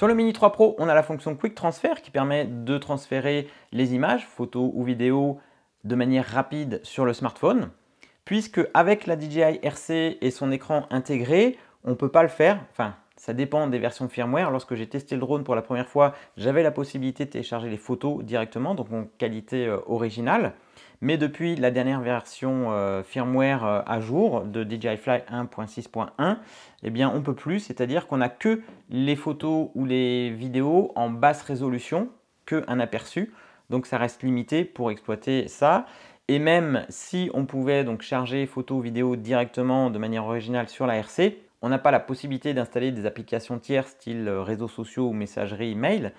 Sur le Mini 3 Pro, on a la fonction Quick Transfer qui permet de transférer les images, photos ou vidéos de manière rapide sur le smartphone. Puisque avec la DJI RC et son écran intégré, on ne peut pas le faire, enfin ça dépend des versions firmware. Lorsque j'ai testé le drone pour la première fois, j'avais la possibilité de télécharger les photos directement, donc en qualité euh, originale. Mais depuis la dernière version euh, firmware euh, à jour de DJI Fly 1.6.1, eh bien on ne peut plus, c'est-à-dire qu'on n'a que les photos ou les vidéos en basse résolution, que un aperçu. Donc ça reste limité pour exploiter ça. Et même si on pouvait donc charger photos, ou vidéos directement de manière originale sur la RC, on n'a pas la possibilité d'installer des applications tiers style euh, réseaux sociaux ou messagerie mail.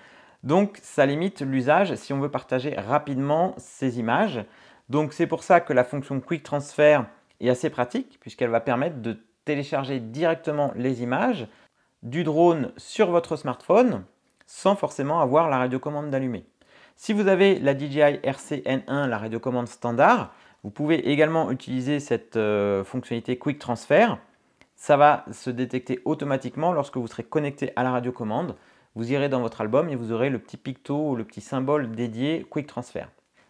Donc ça limite l'usage si on veut partager rapidement ces images. Donc c'est pour ça que la fonction Quick Transfer est assez pratique puisqu'elle va permettre de télécharger directement les images du drone sur votre smartphone sans forcément avoir la radiocommande d'allumer. Si vous avez la DJI RCN1, la radiocommande standard, vous pouvez également utiliser cette euh, fonctionnalité Quick Transfer ça va se détecter automatiquement lorsque vous serez connecté à la radiocommande. Vous irez dans votre album et vous aurez le petit picto ou le petit symbole dédié Quick Transfer.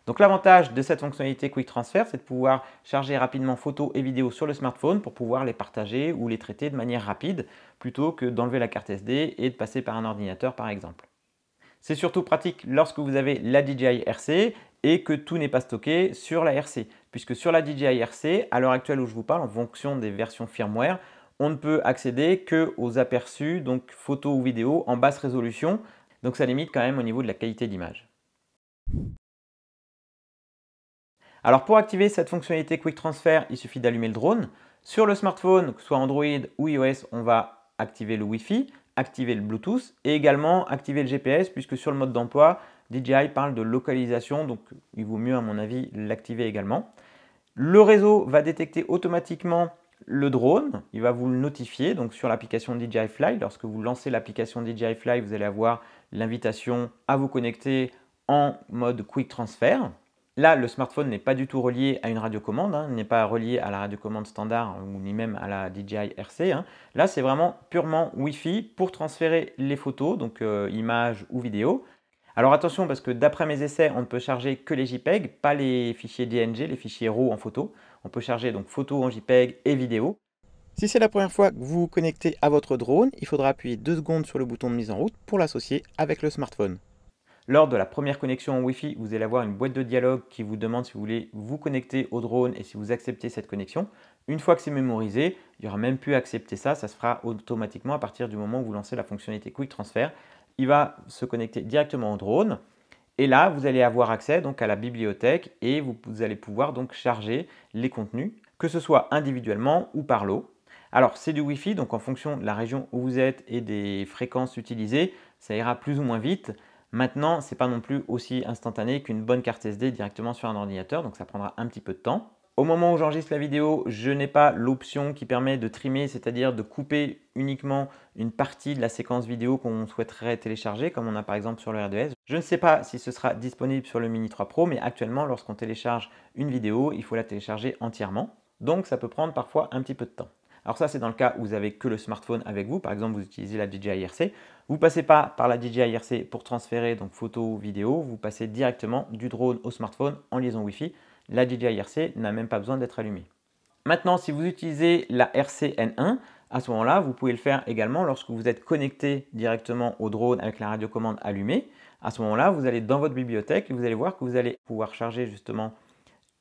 Donc l'avantage de cette fonctionnalité Quick Transfer, c'est de pouvoir charger rapidement photos et vidéos sur le smartphone pour pouvoir les partager ou les traiter de manière rapide, plutôt que d'enlever la carte SD et de passer par un ordinateur par exemple. C'est surtout pratique lorsque vous avez la DJI RC et que tout n'est pas stocké sur la RC, puisque sur la DJI RC, à l'heure actuelle où je vous parle, en fonction des versions firmware, on ne peut accéder que aux aperçus, donc photos ou vidéos en basse résolution. Donc ça limite quand même au niveau de la qualité d'image. Alors pour activer cette fonctionnalité Quick Transfer, il suffit d'allumer le drone. Sur le smartphone, que ce soit Android ou iOS, on va activer le Wi-Fi, activer le Bluetooth et également activer le GPS puisque sur le mode d'emploi, DJI parle de localisation, donc il vaut mieux à mon avis l'activer également. Le réseau va détecter automatiquement le drone, il va vous le notifier donc sur l'application DJI Fly. Lorsque vous lancez l'application DJI Fly, vous allez avoir l'invitation à vous connecter en mode Quick Transfer. Là, le smartphone n'est pas du tout relié à une radiocommande, hein, n'est pas relié à la radiocommande standard ou ni même à la DJI RC. Hein. Là, c'est vraiment purement Wi-Fi pour transférer les photos, donc euh, images ou vidéos. Alors attention, parce que d'après mes essais, on ne peut charger que les JPEG, pas les fichiers DNG, les fichiers RAW en photo. On peut charger donc photo en JPEG et vidéo. Si c'est la première fois que vous vous connectez à votre drone, il faudra appuyer deux secondes sur le bouton de mise en route pour l'associer avec le smartphone. Lors de la première connexion en Wi-Fi, vous allez avoir une boîte de dialogue qui vous demande si vous voulez vous connecter au drone et si vous acceptez cette connexion. Une fois que c'est mémorisé, il n'y aura même plus à accepter ça, ça se fera automatiquement à partir du moment où vous lancez la fonctionnalité Quick Transfer. Il va se connecter directement au drone. Et là, vous allez avoir accès donc à la bibliothèque et vous, allez pouvoir donc charger les contenus, que ce soit individuellement ou par lot. Alors c'est du Wi-Fi, donc en fonction de la région où vous êtes et des fréquences utilisées, ça ira plus ou moins vite. Maintenant, ce n'est pas non plus aussi instantané qu'une bonne carte SD directement sur un ordinateur, donc ça prendra un petit peu de temps. Au moment où j'enregistre la vidéo, je n'ai pas l'option qui permet de trimmer, c'est-à-dire de couper uniquement une partie de la séquence vidéo qu'on souhaiterait télécharger, comme on a par exemple sur le R2S. Je ne sais pas si ce sera disponible sur le Mini 3 Pro, mais actuellement, lorsqu'on télécharge une vidéo, il faut la télécharger entièrement. Donc ça peut prendre parfois un petit peu de temps. Alors ça, c'est dans le cas où vous n'avez que le smartphone avec vous. Par exemple, vous utilisez la DJI RC. Vous ne passez pas par la DJI RC pour transférer donc photos ou vidéos. Vous passez directement du drone au smartphone en liaison Wi-Fi la DJI RC n'a même pas besoin d'être allumée. Maintenant, si vous utilisez la RCN1, à ce moment-là, vous pouvez le faire également lorsque vous êtes connecté directement au drone avec la radiocommande allumée. À ce moment-là, vous allez dans votre bibliothèque et vous allez voir que vous allez pouvoir charger justement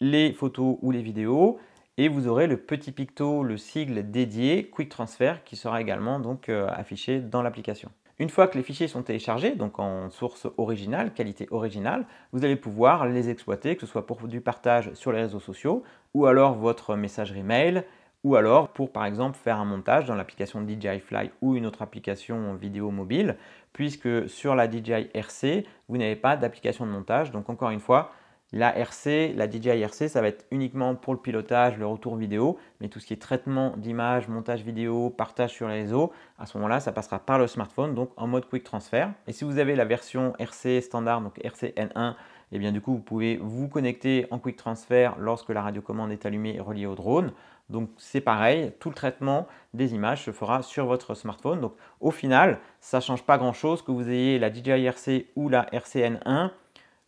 les photos ou les vidéos et vous aurez le petit picto, le sigle dédié Quick Transfer qui sera également donc euh, affiché dans l'application. Une fois que les fichiers sont téléchargés, donc en source originale, qualité originale, vous allez pouvoir les exploiter, que ce soit pour du partage sur les réseaux sociaux, ou alors votre messagerie mail, ou alors pour par exemple faire un montage dans l'application DJI Fly ou une autre application vidéo mobile, puisque sur la DJI RC, vous n'avez pas d'application de montage. Donc encore une fois, la RC, la DJI RC, ça va être uniquement pour le pilotage, le retour vidéo, mais tout ce qui est traitement d'image, montage vidéo, partage sur les réseaux, à ce moment-là, ça passera par le smartphone, donc en mode quick transfer. Et si vous avez la version RC standard, donc n 1 eh bien du coup, vous pouvez vous connecter en quick transfer lorsque la radiocommande est allumée et reliée au drone. Donc c'est pareil, tout le traitement des images se fera sur votre smartphone. Donc au final, ça ne change pas grand-chose que vous ayez la DJI RC ou la RCN1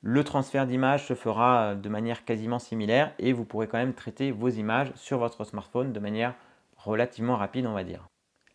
le transfert d'images se fera euh, de manière quasiment similaire et vous pourrez quand même traiter vos images sur votre smartphone de manière relativement rapide, on va dire.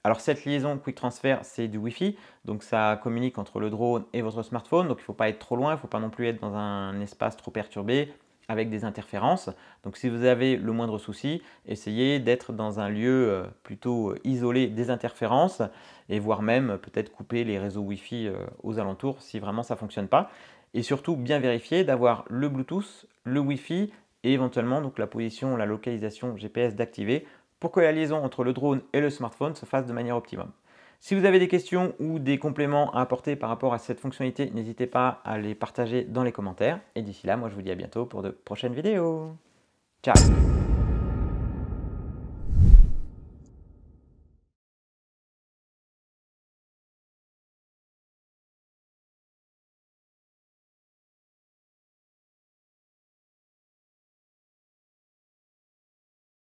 Alors cette liaison Quick Transfer, c'est du Wi-Fi, donc ça communique entre le drone et votre smartphone, donc il ne faut pas être trop loin, il ne faut pas non plus être dans un espace trop perturbé avec des interférences. Donc si vous avez le moindre souci, essayez d'être dans un lieu euh, plutôt isolé des interférences et voire même peut-être couper les réseaux Wi-Fi euh, aux alentours si vraiment ça ne fonctionne pas et surtout bien vérifier d'avoir le Bluetooth, le Wi-Fi et éventuellement donc la position, la localisation GPS d'activer pour que la liaison entre le drone et le smartphone se fasse de manière optimum. Si vous avez des questions ou des compléments à apporter par rapport à cette fonctionnalité, n'hésitez pas à les partager dans les commentaires. Et d'ici là, moi je vous dis à bientôt pour de prochaines vidéos. Ciao